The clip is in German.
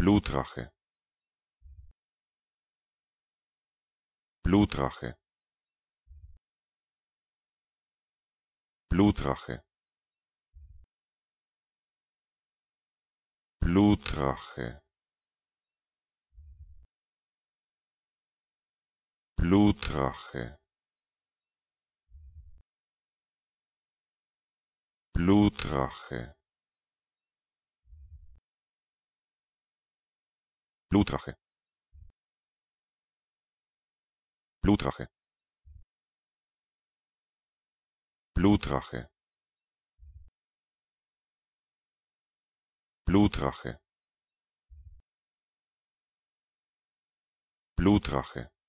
blutrache blutrache blutrache blutrache blutrache blutrache blutrache blutrache blutrache blutrache blutrache